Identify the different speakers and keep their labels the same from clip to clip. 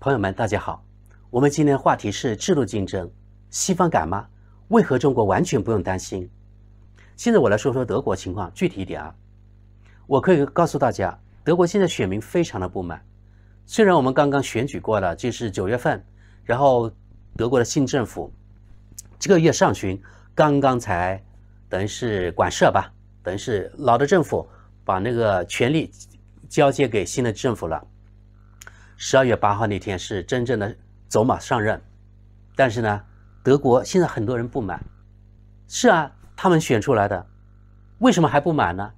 Speaker 1: 朋友们，大家好。我们今天的话题是制度竞争，西方敢吗？为何中国完全不用担心？现在我来说说德国情况，具体一点啊。我可以告诉大家，德国现在选民非常的不满。虽然我们刚刚选举过了，就是九月份，然后德国的新政府这个月上旬刚刚才等于是管社吧，等于是老的政府把那个权力交接给新的政府了。十二月八号那天是真正的走马上任，但是呢，德国现在很多人不满。是啊，他们选出来的，为什么还不满呢？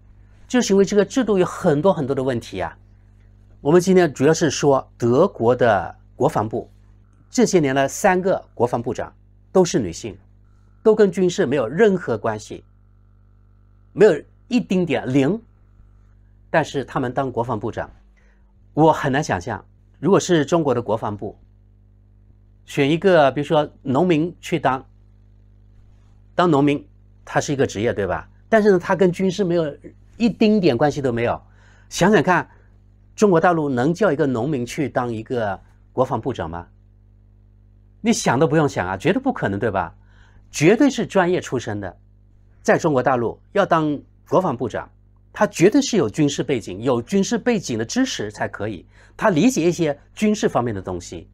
Speaker 1: 就是因为这个制度有很多很多的问题啊。我们今天主要是说德国的国防部，这些年来三个国防部长都是女性，都跟军事没有任何关系，没有一丁点零，但是他们当国防部长，我很难想象。如果是中国的国防部，选一个，比如说农民去当，当农民，他是一个职业，对吧？但是呢，他跟军事没有一丁点关系都没有。想想看，中国大陆能叫一个农民去当一个国防部长吗？你想都不用想啊，绝对不可能，对吧？绝对是专业出身的，在中国大陆要当国防部长。他绝对是有军事背景，有军事背景的知识才可以。他理解一些军事方面的东西，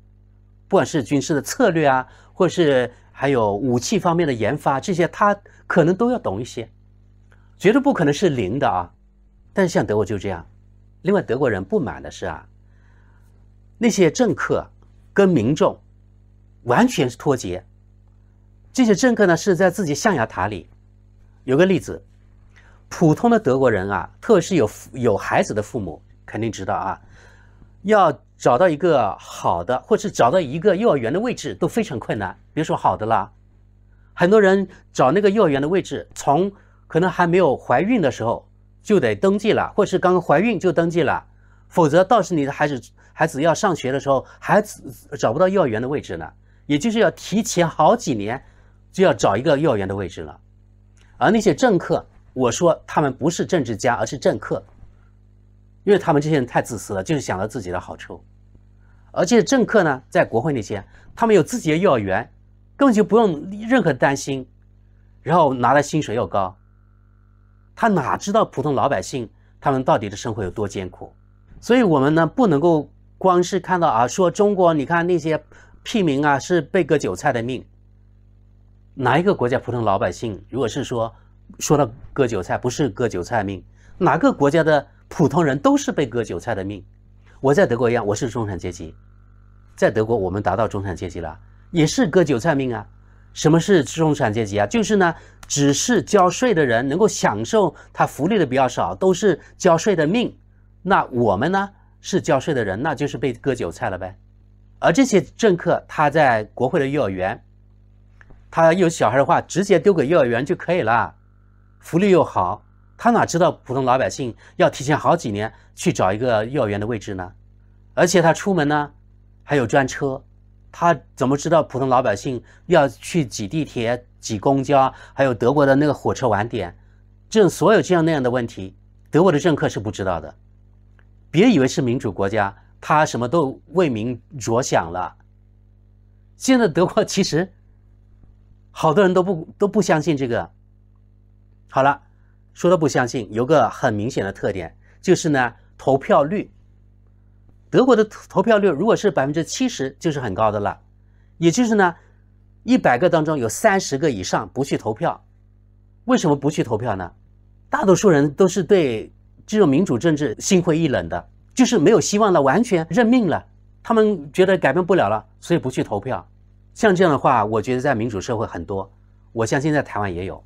Speaker 1: 不管是军事的策略啊，或是还有武器方面的研发，这些他可能都要懂一些，绝对不可能是零的啊。但是像德国就这样。另外，德国人不满的是啊，那些政客跟民众完全是脱节。这些政客呢是在自己象牙塔里。有个例子。普通的德国人啊，特别是有有孩子的父母，肯定知道啊，要找到一个好的，或是找到一个幼儿园的位置都非常困难。别说好的了，很多人找那个幼儿园的位置，从可能还没有怀孕的时候就得登记了，或是刚怀孕就登记了，否则到时你的孩子孩子要上学的时候，孩子找不到幼儿园的位置呢。也就是要提前好几年就要找一个幼儿园的位置了，而那些政客。我说他们不是政治家，而是政客，因为他们这些人太自私了，就是想到自己的好处。而且政客呢，在国会那些，他们有自己的幼儿园，根本就不用任何担心，然后拿的薪水又高。他哪知道普通老百姓他们到底的生活有多艰苦？所以我们呢，不能够光是看到啊，说中国你看那些屁民啊，是被割韭菜的命。哪一个国家普通老百姓，如果是说？说到割韭菜，不是割韭菜命，哪个国家的普通人都是被割韭菜的命。我在德国一样，我是中产阶级，在德国我们达到中产阶级了，也是割韭菜命啊。什么是中产阶级啊？就是呢，只是交税的人能够享受他福利的比较少，都是交税的命。那我们呢是交税的人，那就是被割韭菜了呗。而这些政客，他在国会的幼儿园，他有小孩的话，直接丢给幼儿园就可以了。福利又好，他哪知道普通老百姓要提前好几年去找一个幼儿园的位置呢？而且他出门呢，还有专车，他怎么知道普通老百姓要去挤地铁、挤公交，还有德国的那个火车晚点？这所有这样那样的问题，德国的政客是不知道的。别以为是民主国家，他什么都为民着想了。现在德国其实好多人都不都不相信这个。好了，说到不相信，有个很明显的特点，就是呢，投票率。德国的投票率如果是百分之七十，就是很高的了，也就是呢，一百个当中有三十个以上不去投票。为什么不去投票呢？大多数人都是对这种民主政治心灰意冷的，就是没有希望了，完全认命了。他们觉得改变不了了，所以不去投票。像这样的话，我觉得在民主社会很多，我相信在台湾也有。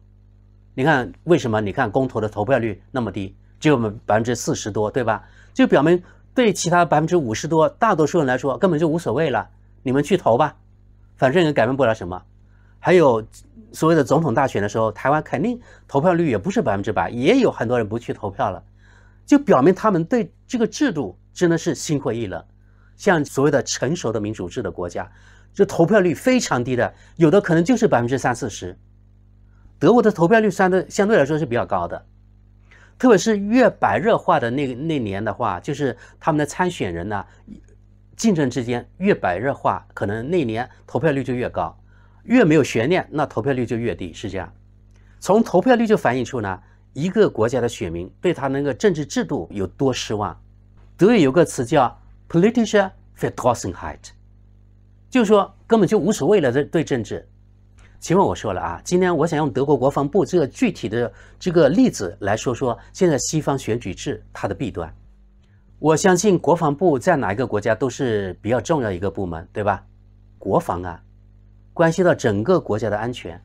Speaker 1: 你看，为什么你看公投的投票率那么低，只有百分之四十多，对吧？就表明对其他百分之五十多大多数人来说根本就无所谓了。你们去投吧，反正也改变不了什么。还有所谓的总统大选的时候，台湾肯定投票率也不是百分之百，也有很多人不去投票了，就表明他们对这个制度真的是心灰意冷。像所谓的成熟的民主制的国家，这投票率非常低的，有的可能就是百分之三四十。德国的投票率相对相对来说是比较高的，特别是越白热化的那那年的话，就是他们的参选人呢，竞争之间越白热化，可能那年投票率就越高；越没有悬念，那投票率就越低。是这样，从投票率就反映出呢，一个国家的选民对他那个政治制度有多失望。德语有个词叫 “political f r o s s i n g hat”，就说根本就无所谓了，这对政治。请问我说了啊，今天我想用德国国防部这个具体的这个例子来说说现在西方选举制它的弊端。我相信国防部在哪一个国家都是比较重要一个部门，对吧？国防啊，关系到整个国家的安全。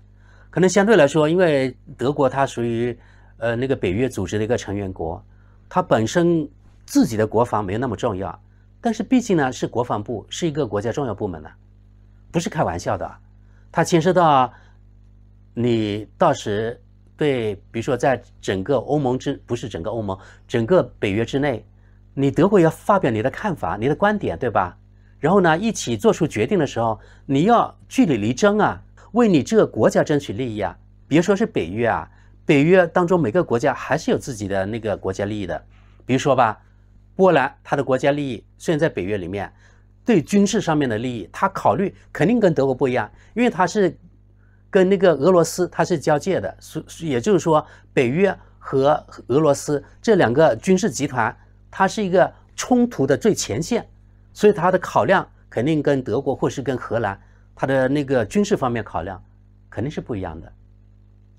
Speaker 1: 可能相对来说，因为德国它属于呃那个北约组织的一个成员国，它本身自己的国防没有那么重要，但是毕竟呢是国防部是一个国家重要部门呢，不是开玩笑的。它牵涉到，你到时对，比如说在整个欧盟之不是整个欧盟，整个北约之内，你德国要发表你的看法、你的观点，对吧？然后呢，一起做出决定的时候，你要据理力争啊，为你这个国家争取利益啊。别说是北约啊，北约当中每个国家还是有自己的那个国家利益的。比如说吧，波兰它的国家利益虽然在北约里面。对军事上面的利益，他考虑肯定跟德国不一样，因为他是跟那个俄罗斯他是交界的，所也就是说北约和俄罗斯这两个军事集团，它是一个冲突的最前线，所以他的考量肯定跟德国或是跟荷兰，他的那个军事方面考量肯定是不一样的。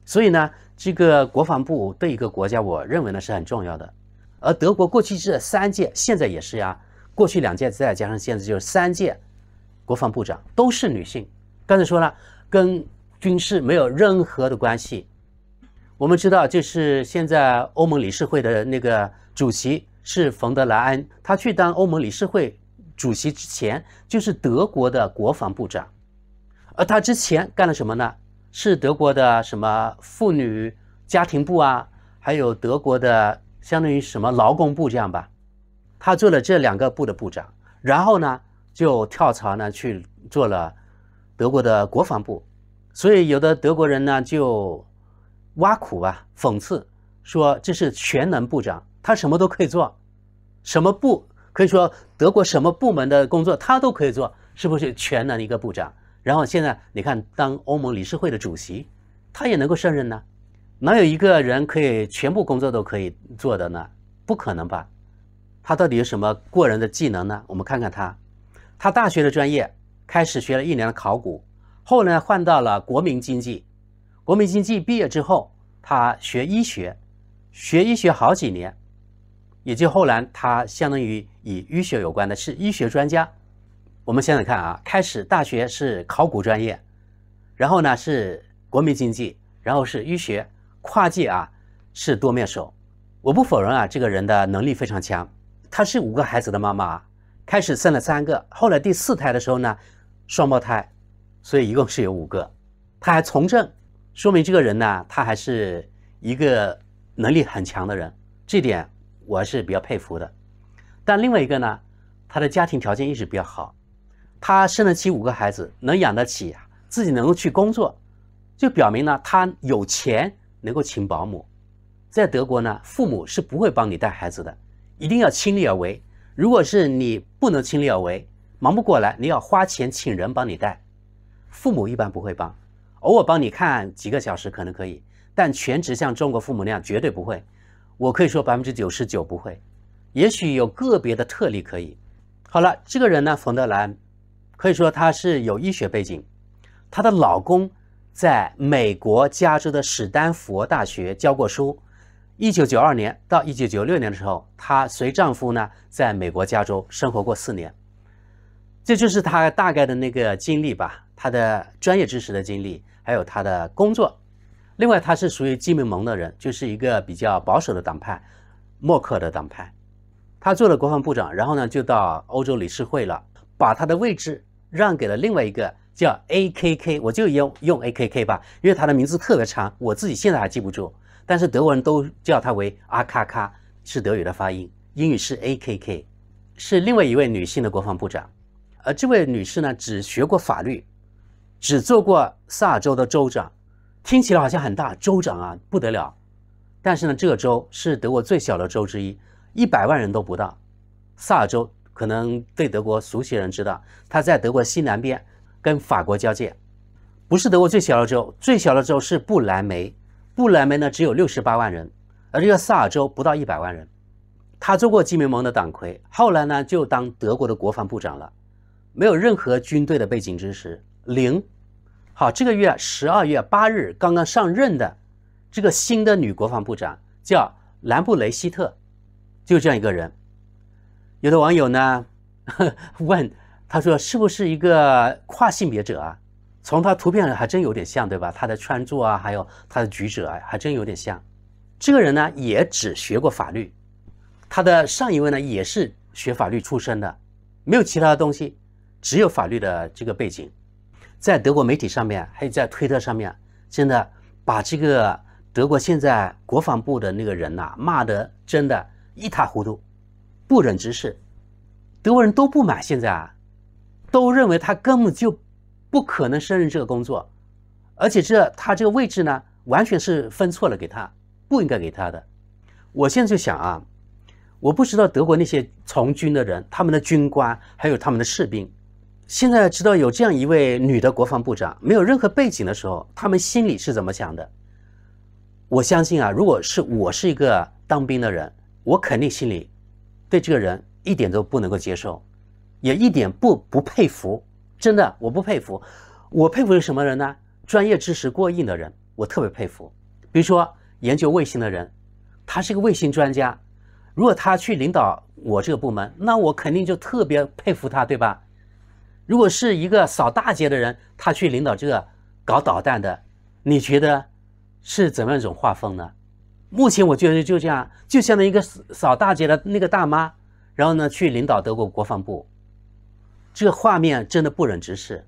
Speaker 1: 所以呢，这个国防部对一个国家，我认为呢是很重要的，而德国过去是三届，现在也是呀。过去两届再加上现在，就是三届国防部长都是女性。刚才说了，跟军事没有任何的关系。我们知道，就是现在欧盟理事会的那个主席是冯德莱恩，他去当欧盟理事会主席之前，就是德国的国防部长。而他之前干了什么呢？是德国的什么妇女家庭部啊，还有德国的相当于什么劳工部这样吧。他做了这两个部的部长，然后呢，就跳槽呢去做了德国的国防部，所以有的德国人呢就挖苦啊，讽刺说这是全能部长，他什么都可以做，什么部可以说德国什么部门的工作他都可以做，是不是全能一个部长？然后现在你看，当欧盟理事会的主席，他也能够胜任呢？哪有一个人可以全部工作都可以做的呢？不可能吧？他到底有什么过人的技能呢？我们看看他，他大学的专业开始学了一年的考古，后来换到了国民经济，国民经济毕业之后，他学医学，学医学好几年，也就后来他相当于与医学有关的是医学专家。我们想想看啊，开始大学是考古专业，然后呢是国民经济，然后是医学，跨界啊是多面手。我不否认啊，这个人的能力非常强。她是五个孩子的妈妈，开始生了三个，后来第四胎的时候呢，双胞胎，所以一共是有五个。她还从政，说明这个人呢，她还是一个能力很强的人，这点我是比较佩服的。但另外一个呢，她的家庭条件一直比较好，她生得起五个孩子，能养得起自己，能够去工作，就表明呢，她有钱能够请保姆。在德国呢，父母是不会帮你带孩子的。一定要亲力而为。如果是你不能亲力而为，忙不过来，你要花钱请人帮你带。父母一般不会帮，偶尔帮你看几个小时可能可以，但全职像中国父母那样绝对不会。我可以说百分之九十九不会，也许有个别的特例可以。好了，这个人呢，冯德兰可以说他是有医学背景，她的老公在美国加州的史丹佛大学教过书。一九九二年到一九九六年的时候，她随丈夫呢在美国加州生活过四年。这就是她大概的那个经历吧，她的专业知识的经历，还有她的工作。另外，她是属于基民盟的人，就是一个比较保守的党派，默克的党派。她做了国防部长，然后呢就到欧洲理事会了，把她的位置让给了另外一个叫 A.K.K。我就用用 A.K.K 吧，因为他的名字特别长，我自己现在还记不住。但是德国人都叫他为阿卡卡，是德语的发音，英语是 A K K，是另外一位女性的国防部长，而这位女士呢只学过法律，只做过萨尔州的州长，听起来好像很大州长啊不得了，但是呢这个州是德国最小的州之一，一百万人都不到，萨尔州可能对德国熟悉的人知道，它在德国西南边跟法国交界，不是德国最小的州，最小的州是布莱梅。不莱梅呢只有六十八万人，而这个萨尔州不到一百万人。他做过基民盟的党魁，后来呢就当德国的国防部长了，没有任何军队的背景知识，零。好，这个月十二月八日刚刚上任的这个新的女国防部长叫兰布雷希特，就这样一个人。有的网友呢 问他说：“是不是一个跨性别者啊？”从他图片上还真有点像，对吧？他的穿着啊，还有他的举止啊，还真有点像。这个人呢，也只学过法律，他的上一位呢也是学法律出身的，没有其他的东西，只有法律的这个背景。在德国媒体上面，还有在推特上面，真的把这个德国现在国防部的那个人呐骂得真的一塌糊涂，不忍直视。德国人都不满现在啊，都认为他根本就。不可能胜任这个工作，而且这他这个位置呢，完全是分错了给他，不应该给他的。我现在就想啊，我不知道德国那些从军的人，他们的军官还有他们的士兵，现在知道有这样一位女的国防部长，没有任何背景的时候，他们心里是怎么想的？我相信啊，如果是我是一个当兵的人，我肯定心里对这个人一点都不能够接受，也一点不不佩服。真的，我不佩服，我佩服是什么人呢？专业知识过硬的人，我特别佩服。比如说研究卫星的人，他是个卫星专家，如果他去领导我这个部门，那我肯定就特别佩服他，对吧？如果是一个扫大街的人，他去领导这个搞导弹的，你觉得是怎么样一种画风呢？目前我觉得就这样，就相当于一个扫大街的那个大妈，然后呢去领导德国国防部。这个画面真的不忍直视，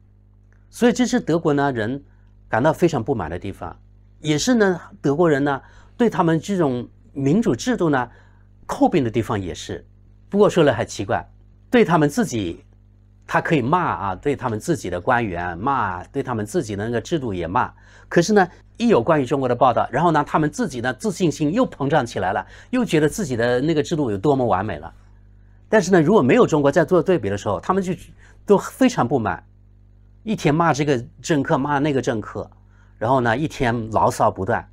Speaker 1: 所以这是德国呢人感到非常不满的地方，也是呢德国人呢对他们这种民主制度呢诟病的地方也是。不过说来还奇怪，对他们自己，他可以骂啊，对他们自己的官员骂，对他们自己的那个制度也骂。可是呢，一有关于中国的报道，然后呢，他们自己呢自信心又膨胀起来了，又觉得自己的那个制度有多么完美了。但是呢，如果没有中国在做对比的时候，他们就都非常不满，一天骂这个政客，骂那个政客，然后呢，一天牢骚不断。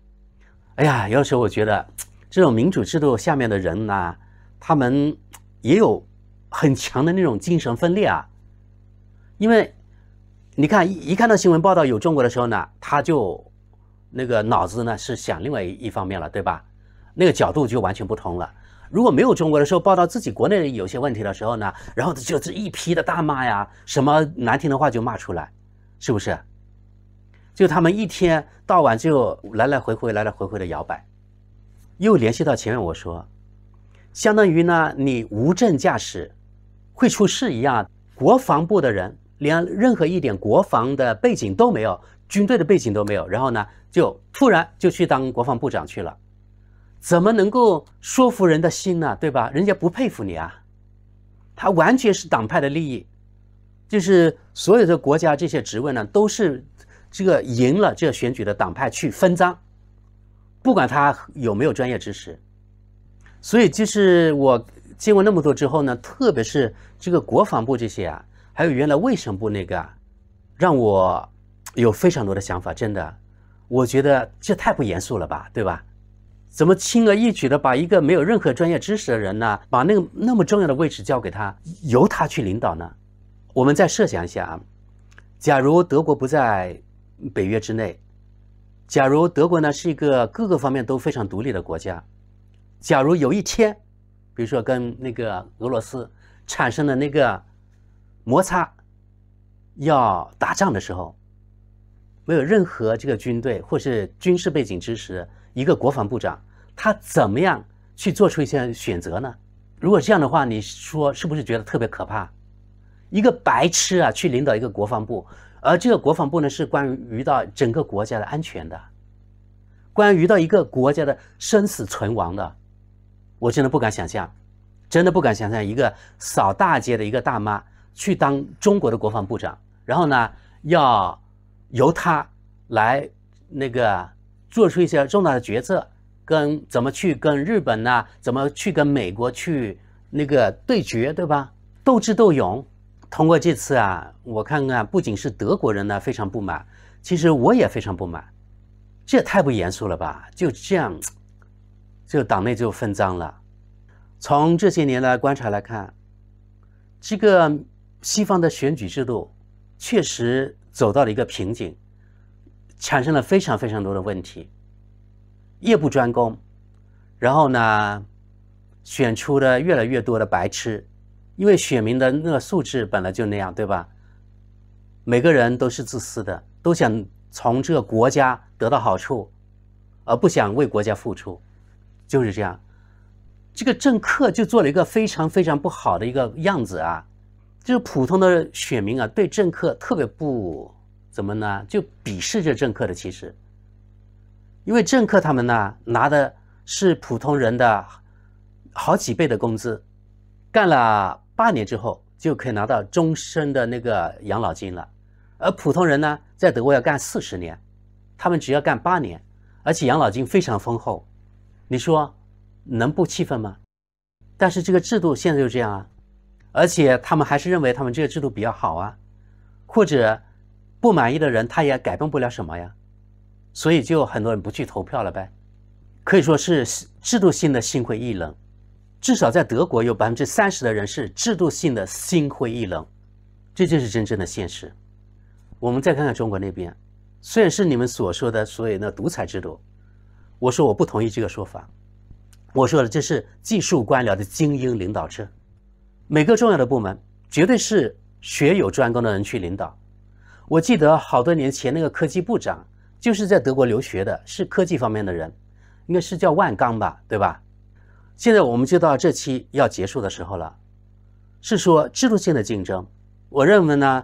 Speaker 1: 哎呀，有时候我觉得，这种民主制度下面的人呢，他们也有很强的那种精神分裂啊。因为你看一一看到新闻报道有中国的时候呢，他就那个脑子呢是想另外一方面了，对吧？那个角度就完全不同了。如果没有中国的时候报道自己国内有些问题的时候呢，然后就这一批的大骂呀，什么难听的话就骂出来，是不是？就他们一天到晚就来来回回来来回回的摇摆，又联系到前面我说，相当于呢你无证驾驶会出事一样。国防部的人连任何一点国防的背景都没有，军队的背景都没有，然后呢就突然就去当国防部长去了。怎么能够说服人的心呢？对吧？人家不佩服你啊，他完全是党派的利益，就是所有的国家这些职位呢，都是这个赢了这个选举的党派去分赃，不管他有没有专业知识。所以就是我见过那么多之后呢，特别是这个国防部这些啊，还有原来卫生部那个啊，让我有非常多的想法。真的，我觉得这太不严肃了吧？对吧？怎么轻而易举的把一个没有任何专业知识的人呢？把那个那么重要的位置交给他，由他去领导呢？我们再设想一下啊，假如德国不在北约之内，假如德国呢是一个各个方面都非常独立的国家，假如有一天，比如说跟那个俄罗斯产生了那个摩擦，要打仗的时候，没有任何这个军队或是军事背景知识。一个国防部长，他怎么样去做出一些选择呢？如果这样的话，你说是不是觉得特别可怕？一个白痴啊，去领导一个国防部，而这个国防部呢是关于到整个国家的安全的，关于到一个国家的生死存亡的，我真的不敢想象，真的不敢想象一个扫大街的一个大妈去当中国的国防部长，然后呢，要由他来那个。做出一些重大的决策，跟怎么去跟日本呐，怎么去跟美国去那个对决，对吧？斗智斗勇。通过这次啊，我看看，不仅是德国人呢非常不满，其实我也非常不满。这太不严肃了吧？就这样，就党内就分赃了。从这些年来观察来看，这个西方的选举制度确实走到了一个瓶颈。产生了非常非常多的问题，业不专攻，然后呢，选出的越来越多的白痴，因为选民的那个素质本来就那样，对吧？每个人都是自私的，都想从这个国家得到好处，而不想为国家付出，就是这样。这个政客就做了一个非常非常不好的一个样子啊，就是普通的选民啊，对政客特别不。怎么呢？就鄙视这政客的，其实，因为政客他们呢拿的是普通人的好几倍的工资，干了八年之后就可以拿到终身的那个养老金了，而普通人呢在德国要干四十年，他们只要干八年，而且养老金非常丰厚，你说能不气愤吗？但是这个制度现在就这样啊，而且他们还是认为他们这个制度比较好啊，或者。不满意的人，他也改变不了什么呀，所以就很多人不去投票了呗，可以说是制度性的心灰意冷。至少在德国，有百分之三十的人是制度性的心灰意冷，这就是真正的现实。我们再看看中国那边，虽然是你们所说的所谓的独裁制度，我说我不同意这个说法。我说的这是技术官僚的精英领导制，每个重要的部门绝对是学有专攻的人去领导。我记得好多年前那个科技部长就是在德国留学的，是科技方面的人，应该是叫万钢吧，对吧？现在我们就到这期要结束的时候了，是说制度性的竞争，我认为呢，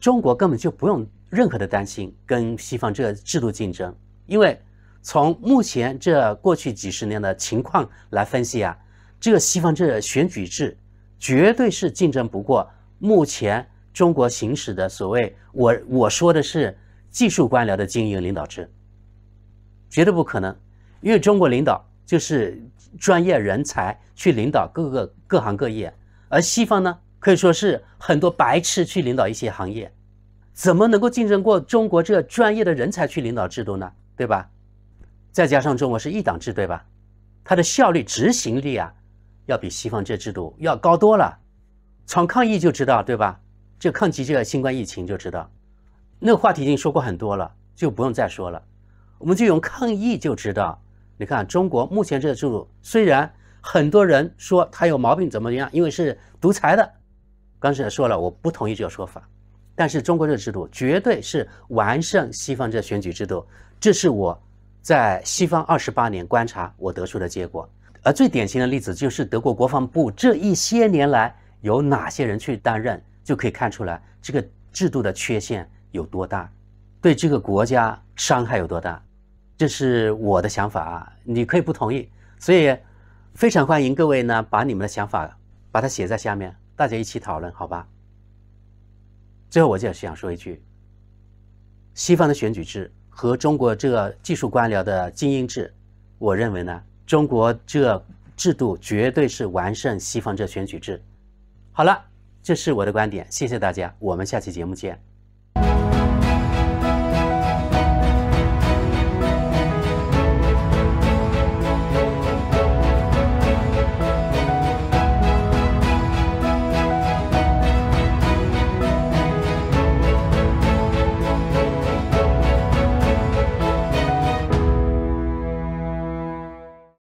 Speaker 1: 中国根本就不用任何的担心跟西方这个制度竞争，因为从目前这过去几十年的情况来分析啊，这个西方这选举制绝对是竞争不过目前。中国行使的所谓我我说的是技术官僚的经营领导制，绝对不可能，因为中国领导就是专业人才去领导各个各行各业，而西方呢可以说是很多白痴去领导一些行业，怎么能够竞争过中国这专业的人才去领导制度呢？对吧？再加上中国是一党制，对吧？它的效率执行力啊，要比西方这制度要高多了，从抗议就知道，对吧？就抗击这个新冠疫情就知道，那个话题已经说过很多了，就不用再说了。我们就用抗疫就知道，你看中国目前这个制度，虽然很多人说他有毛病怎么样，因为是独裁的，刚才说了，我不同意这个说法。但是中国这个制度绝对是完胜西方这选举制度，这是我在西方二十八年观察我得出的结果。而最典型的例子就是德国国防部这一些年来有哪些人去担任。就可以看出来这个制度的缺陷有多大，对这个国家伤害有多大，这是我的想法，啊，你可以不同意。所以非常欢迎各位呢，把你们的想法把它写在下面，大家一起讨论，好吧？最后我就想说一句，西方的选举制和中国这技术官僚的精英制，我认为呢，中国这制度绝对是完胜西方这选举制。好了。这是我的观点，谢谢大家，我们下期节目见。